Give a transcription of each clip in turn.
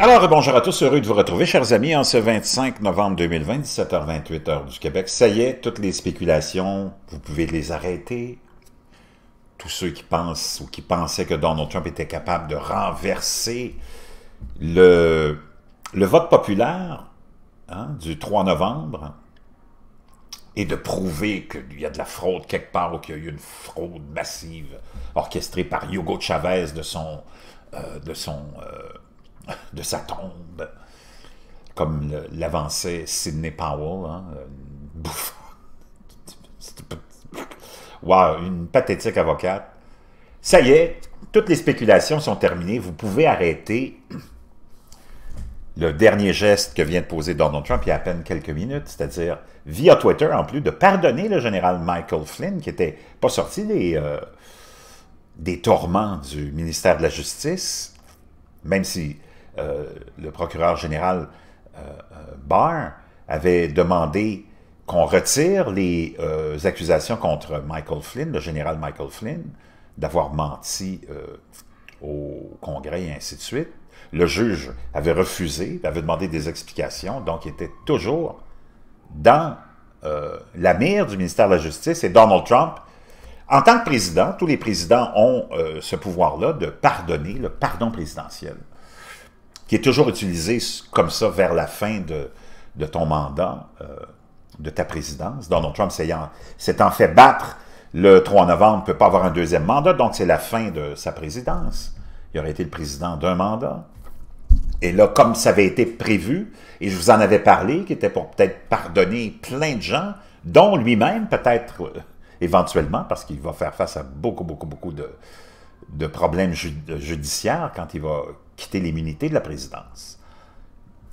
Alors, bonjour à tous, heureux de vous retrouver, chers amis, en ce 25 novembre 2020, 17h28 du Québec. Ça y est, toutes les spéculations, vous pouvez les arrêter. Tous ceux qui pensent ou qui pensaient que Donald Trump était capable de renverser le, le vote populaire hein, du 3 novembre et de prouver qu'il y a de la fraude quelque part ou qu'il y a eu une fraude massive orchestrée par Hugo Chavez de son... Euh, de son euh, de sa tombe, comme l'avançait Sidney Powell, hein, une une pathétique avocate. Ça y est, toutes les spéculations sont terminées. Vous pouvez arrêter le dernier geste que vient de poser Donald Trump il y a à peine quelques minutes, c'est-à-dire via Twitter, en plus de pardonner le général Michael Flynn, qui n'était pas sorti des, euh, des torments du ministère de la Justice, même si euh, le procureur général euh, euh, Barr avait demandé qu'on retire les accusations contre Michael Flynn, le général Michael Flynn, d'avoir menti au Congrès et ainsi de suite. Le juge avait refusé, avait demandé des explications, donc il était toujours dans euh, la mire du ministère de la Justice et Donald Trump. En tant que président, tous les présidents ont ce pouvoir-là de pardonner, le pardon présidentiel qui est toujours utilisé comme ça vers la fin de, de ton mandat, euh, de ta présidence. Donald Trump s'étant en fait battre le 3 novembre, ne peut pas avoir un deuxième mandat, donc c'est la fin de sa présidence. Il aurait été le président d'un mandat. Et là, comme ça avait été prévu, et je vous en avais parlé, qui était pour peut-être pardonner plein de gens, dont lui-même peut-être euh, éventuellement, parce qu'il va faire face à beaucoup, beaucoup, beaucoup de, problèmes judiciaires quand il va quitter l'immunité de la présidence.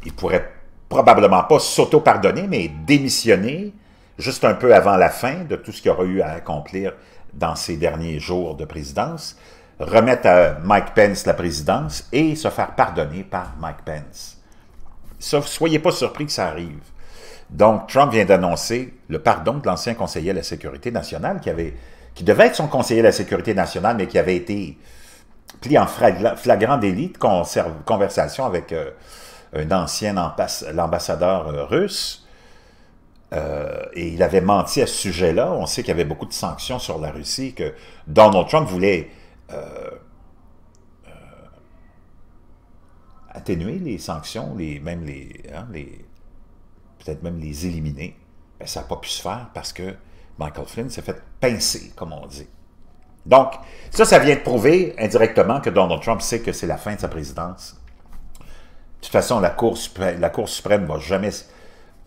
Il pourrait probablement pas s'auto-pardonner, mais démissionner juste un peu avant la fin de tout ce qu'il aurait eu à accomplir dans ses derniers jours de présidence, remettre à Mike Pence la présidence et se faire pardonner par Mike Pence. soyez pas surpris que ça arrive. Donc, Trump vient d'annoncer le pardon de l'ancien conseiller à la sécurité nationale qui, avait, qui devait être son conseiller à la sécurité nationale, mais qui avait été pris en flagrant délit de conversation avec euh, un ancien ambassadeur euh, russe. Euh, et il avait menti à ce sujet-là. On sait qu'il y avait beaucoup de sanctions sur la Russie, que Donald Trump voulait atténuer les sanctions, les, même les, hein, peut-être même les éliminer. Ben, ça n'a pas pu se faire parce que Michael Flynn s'est fait pincer, comme on dit. Donc, ça, ça vient de prouver indirectement que Donald Trump sait que c'est la fin de sa présidence. De toute façon, la Cour suprême, ne va jamais,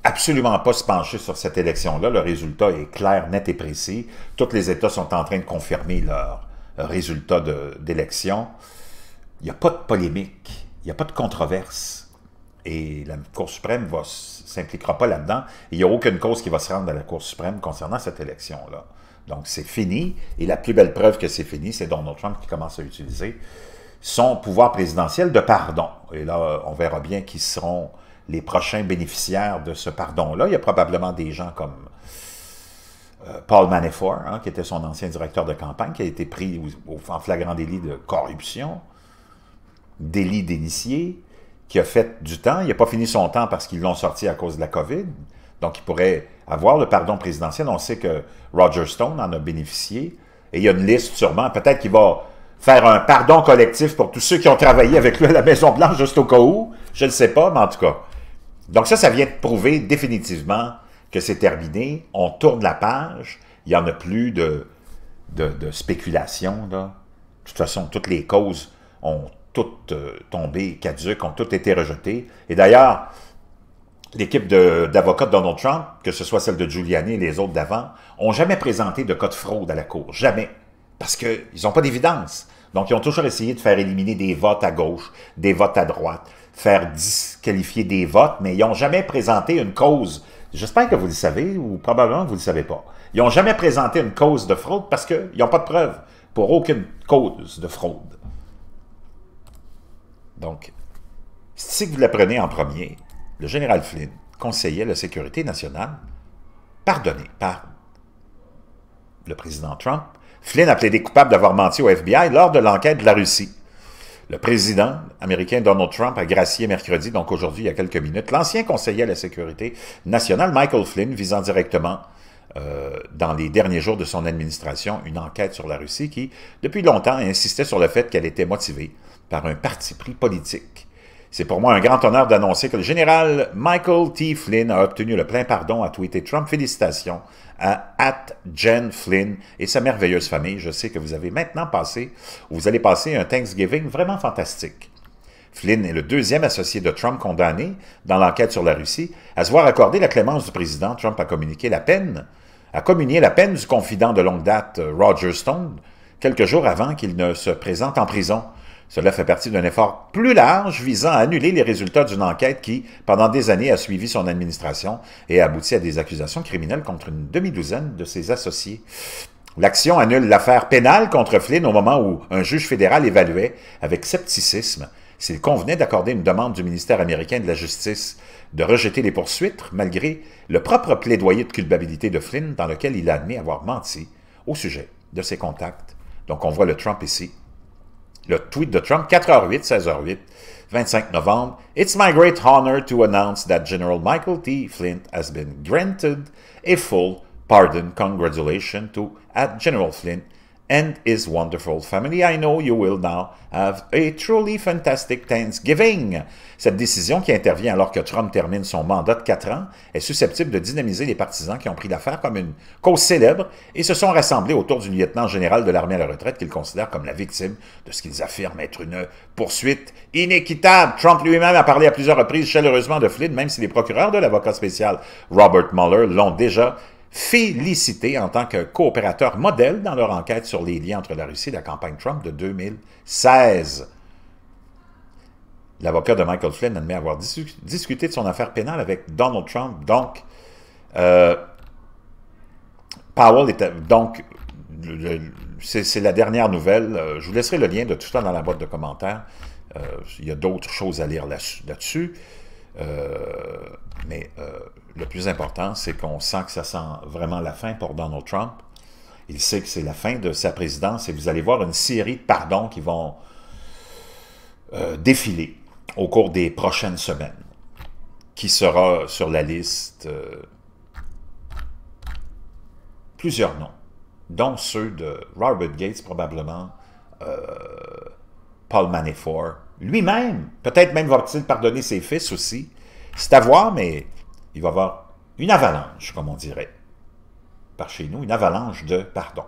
absolument pas se pencher sur cette élection-là. Le résultat est clair, net et précis. Tous les États sont en train de confirmer leur euh, résultat d'élection. Il n'y a pas de polémique, il n'y a pas de controverse. Et la Cour suprême ne s'impliquera pas là-dedans. Il n'y a aucune cause qui va se rendre à la Cour suprême concernant cette élection-là. Donc, c'est fini. Et la plus belle preuve que c'est fini, c'est Donald Trump qui commence à utiliser son pouvoir présidentiel de pardon. Et là, on verra bien qui seront les prochains bénéficiaires de ce pardon-là. Il y a probablement des gens comme euh, Paul Manafort, hein, qui était son ancien directeur de campagne, qui a été pris en flagrant délit de corruption, délit d'initié, qui a fait du temps. Il n'a pas fini son temps parce qu'ils l'ont sorti à cause de la COVID. Donc, il pourrait avoir le pardon présidentiel. On sait que Roger Stone en a bénéficié. Et il y a une liste sûrement. Peut-être qu'il va faire un pardon collectif pour tous ceux qui ont travaillé avec lui à la Maison-Blanche juste au cas où. Je ne sais pas, mais en tout cas. Donc ça, ça vient de prouver définitivement que c'est terminé. On tourne la page. Il n'y en a plus de, de, spéculation. Là. De toute façon, toutes les causes ont toutes euh, tombé caduques, ont toutes été rejetées. Et d'ailleurs, l'équipe d'avocats de, Donald Trump, que ce soit celle de Giuliani et les autres d'avant, ont jamais présenté de cas de fraude à la Cour. Jamais. Parce qu'ils n'ont pas d'évidence. Donc, ils ont toujours essayé de faire éliminer des votes à gauche, des votes à droite, faire disqualifier des votes, mais ils n'ont jamais présenté une cause. J'espère que vous le savez, ou probablement vous ne le savez pas. Ils n'ont jamais présenté une cause de fraude parce qu'ils n'ont pas de preuves pour aucune cause de fraude. Donc, si vous la prenez en premier, le général Flynn conseillait la sécurité nationale pardonné par le président Trump. Flynn a plaidé coupable d'avoir menti au FBI lors de l'enquête de la Russie. Le président américain Donald Trump a gracié mercredi, donc aujourd'hui il y a quelques minutes, l'ancien conseiller à la sécurité nationale Michael Flynn visant directement euh, dans les derniers jours de son administration une enquête sur la Russie qui, depuis longtemps, insistait sur le fait qu'elle était motivée par un parti pris politique c'est pour moi un grand honneur d'annoncer que le général Michael T. Flynn a obtenu le plein pardon, à tweeter Trump félicitations à at Jen Flynn et sa merveilleuse famille. Je sais que vous avez maintenant passé, vous allez passer un Thanksgiving vraiment fantastique. Flynn est le deuxième associé de Trump condamné dans l'enquête sur la Russie à se voir accorder la clémence du président. Trump a communiqué la peine, a communié la peine du confident de longue date euh, Roger Stone quelques jours avant qu'il ne se présente en prison. Cela fait partie d'un effort plus large visant à annuler les résultats d'une enquête qui, pendant des années, a suivi son administration et a abouti à des accusations criminelles contre une demi-douzaine de ses associés. L'action annule l'affaire pénale contre Flynn au moment où un juge fédéral évaluait, avec scepticisme, s'il convenait d'accorder une demande du ministère américain de la Justice de rejeter les poursuites, malgré le propre plaidoyer de culpabilité de Flynn dans lequel il a avoir menti au sujet de ses contacts. Donc on voit le Trump ici Le tweet de Trump, 4h08, 16h08, 25 novembre. It's my great honor to announce that General Michael T. Flint has been granted a full pardon. Congratulations to General Flint and his wonderful family. I know you will now have a truly fantastic Thanksgiving. Cette décision qui intervient alors que Trump termine son mandat de quatre ans est susceptible de dynamiser les partisans qui ont pris l'affaire comme une cause célèbre et se sont rassemblés autour du lieutenant général de l'armée à la retraite qu'ils considèrent comme la victime de ce qu'ils affirment être une poursuite inéquitable. Trump lui-même a parlé à plusieurs reprises chaleureusement de Flynn, même si les procureurs de l'avocat spécial Robert Mueller l'ont déjà félicité en tant que coopérateur modèle dans leur enquête sur les liens entre la Russie et la campagne Trump de 2016. L'avocat de Michael Flynn admet avoir discuté de son affaire pénale avec Donald Trump. Donc, euh, Powell était donc c'est la dernière nouvelle. Euh, je vous laisserai le lien de tout ça dans la boîte de commentaires. Euh, il y a d'autres choses à lire là-dessus. mais le plus important, c'est qu'on sent que ça sent vraiment la fin pour Donald Trump. Il sait que c'est la fin de sa présidence et vous allez voir une série de pardons qui vont euh, défiler au cours des prochaines semaines. Qui sera sur la liste euh, plusieurs noms, dont ceux de Robert Gates probablement, euh, Paul Manafort, lui-même. Peut-être même va-t-il pardonner ses fils aussi. C'est à voir, mais il va y avoir une avalanche, comme on dirait par chez nous, une avalanche de pardon.